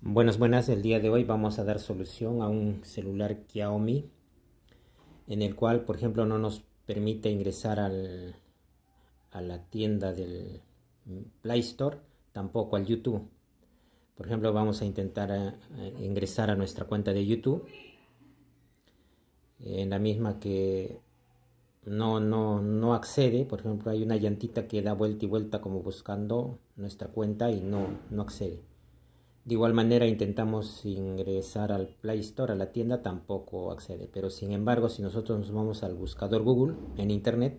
Buenas, buenas. El día de hoy vamos a dar solución a un celular Xiaomi en el cual, por ejemplo, no nos permite ingresar a la tienda del Play Store, tampoco al YouTube. Por ejemplo, vamos a intentar eh, eh, ingresar a nuestra cuenta de YouTube. Eh, en la misma que no, no, no accede, por ejemplo, hay una llantita que da vuelta y vuelta como buscando nuestra cuenta y no, no accede. De igual manera intentamos ingresar al Play Store, a la tienda, tampoco accede. Pero sin embargo, si nosotros nos vamos al buscador Google en Internet,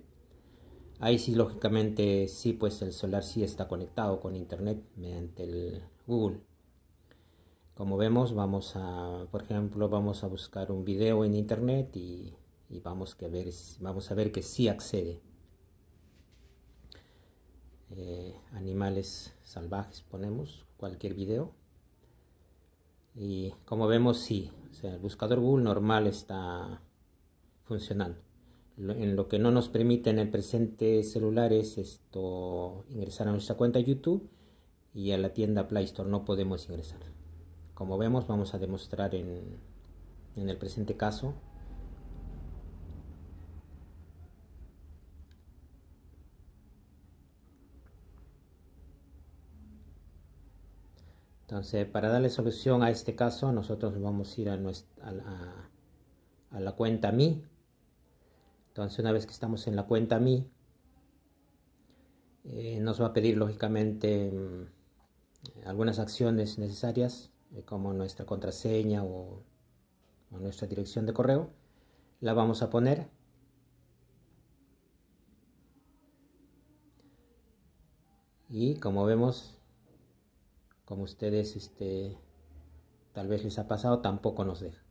ahí sí, lógicamente, sí, pues el solar sí está conectado con Internet mediante el Google. Como vemos, vamos a, por ejemplo, vamos a buscar un video en Internet y, vamos, ver, vamos a ver que sí accede. Eh, animales salvajes ponemos cualquier video y como vemos, sí, el buscador Google normal está funcionando. Lo, en lo que no nos permite en el presente celular es esto, ingresar a nuestra cuenta YouTube y a la tienda Play Store no podemos ingresar. Como vemos, vamos a demostrar en, en el presente caso Entonces, para darle solución a este caso, nosotros vamos a ir a, la, cuenta mi. Entonces, una vez que estamos en la cuenta mi, eh, nos va a pedir lógicamente mm, algunas acciones necesarias, eh, como nuestra contraseña o nuestra dirección de correo. La vamos a poner. Y como vemos, como ustedes este, tal vez les ha pasado, tampoco nos deja.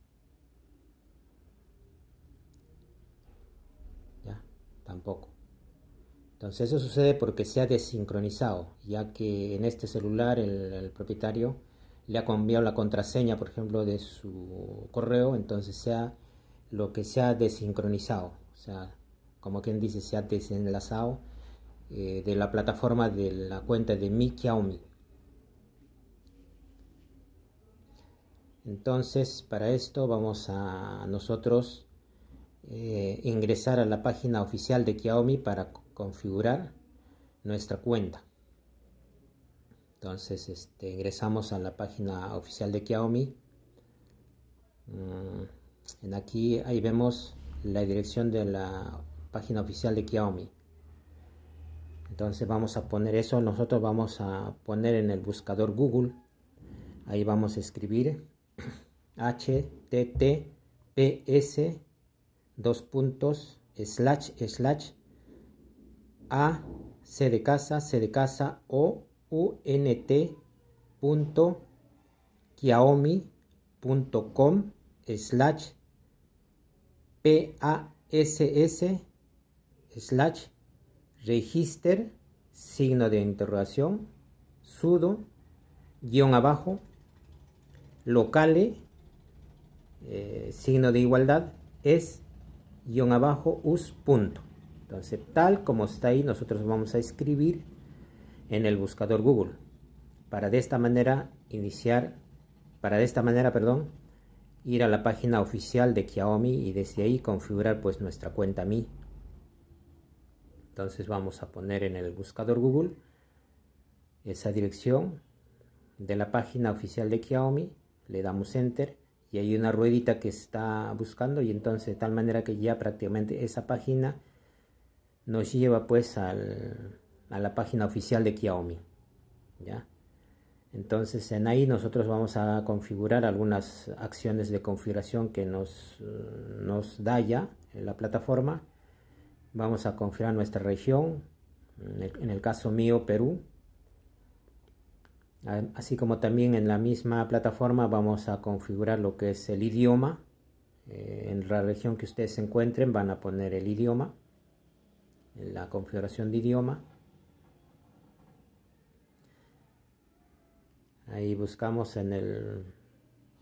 ¿Ya? Tampoco. Entonces eso sucede porque se ha desincronizado, ya que en este celular el, propietario le ha cambiado la contraseña, por ejemplo, de su correo, entonces sea lo que se ha desincronizado, o sea, como quien dice, se ha desenlazado eh, de la plataforma de la cuenta de mi Xiaomi. Entonces, para esto vamos a nosotros eh, ingresar a la página oficial de Xiaomi para configurar nuestra cuenta. Entonces, este, ingresamos a la página oficial de Xiaomi. Mm, aquí, ahí vemos la dirección de la página oficial de Xiaomi. Entonces vamos a poner eso, nosotros vamos a poner en el buscador Google. Ahí vamos a escribir https dos puntos slash slash a c de casa c de casa o t punto kiaomi punto com slash p-a-s-s slash register signo de interrogación sudo guión abajo locale eh, signo de igualdad es guión abajo us punto. Entonces, tal como está ahí, nosotros vamos a escribir en el buscador Google para de esta manera iniciar, para de esta manera, perdón, ir a la página oficial de Xiaomi y desde ahí configurar pues nuestra cuenta Mi. Entonces vamos a poner en el buscador Google esa dirección de la página oficial de Xiaomi, le damos Enter y hay una ruedita que está buscando y entonces de tal manera que ya prácticamente esa página nos lleva pues a la página oficial de Xiaomi ¿ya? entonces en ahí nosotros vamos a configurar algunas acciones de configuración que nos, nos da ya la plataforma vamos a configurar nuestra región en el caso mío Perú Así como también en la misma plataforma vamos a configurar lo que es el idioma. Eh, en la región que ustedes se encuentren van a poner el idioma, en la configuración de idioma. Ahí buscamos en el,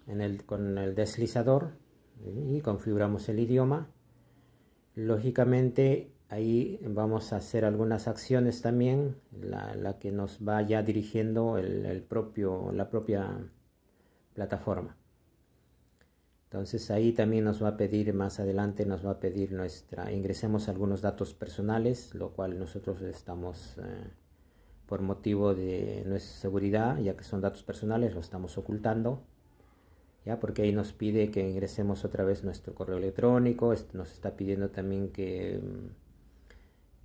en el, con el deslizador eh, y configuramos el idioma. Lógicamente ahí vamos a hacer algunas acciones también, la, que nos va ya dirigiendo el, propio, la propia plataforma. Entonces ahí también nos va a pedir más adelante, nos va a pedir nuestra, ingresemos algunos datos personales, lo cual nosotros estamos eh, por motivo de nuestra seguridad, ya que son datos personales, lo estamos ocultando. ¿Ya? porque ahí nos pide que ingresemos otra vez nuestro correo electrónico, nos está pidiendo también que mm,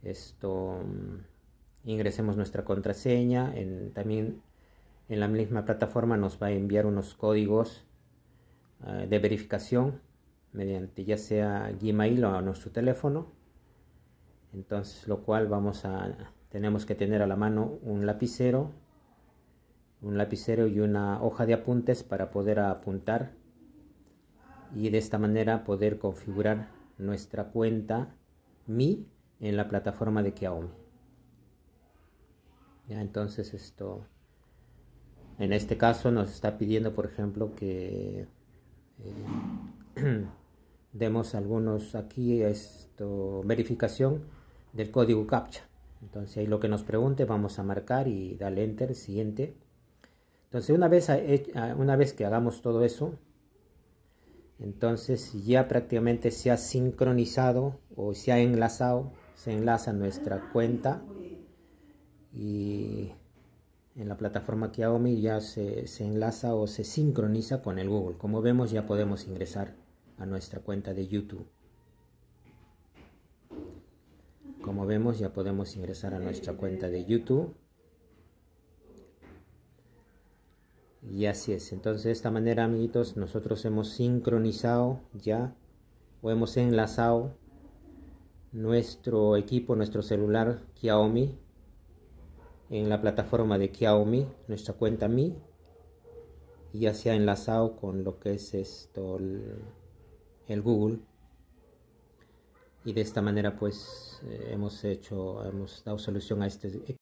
esto mm, ingresemos nuestra contraseña en, también en la misma plataforma nos va a enviar unos códigos eh, de verificación mediante ya sea Gmail o a nuestro teléfono entonces lo cual vamos a tenemos que tener a la mano un lapicero un lapicero y una hoja de apuntes para poder apuntar y de esta manera poder configurar nuestra cuenta mi en la plataforma de Xiaomi. Ya, entonces esto, en este caso nos está pidiendo, por ejemplo, que eh, demos algunos aquí esto verificación del código captcha. Entonces ahí lo que nos pregunte vamos a marcar y darle enter, siguiente. Entonces una vez, eh, una vez que hagamos todo eso, entonces ya prácticamente se ha sincronizado o se ha enlazado se enlaza a nuestra cuenta y en la plataforma Xiaomi ya se, se, enlaza o se sincroniza con el Google. Como vemos ya podemos ingresar a nuestra cuenta de YouTube. Como vemos ya podemos ingresar a nuestra cuenta de YouTube. Y así es. Entonces de esta manera amiguitos nosotros hemos sincronizado ya o hemos enlazado nuestro equipo, nuestro celular Xiaomi en la plataforma de Xiaomi, nuestra cuenta Mi y ya se ha enlazado con lo que es esto el, Google y de esta manera pues eh, hemos hecho hemos dado solución a este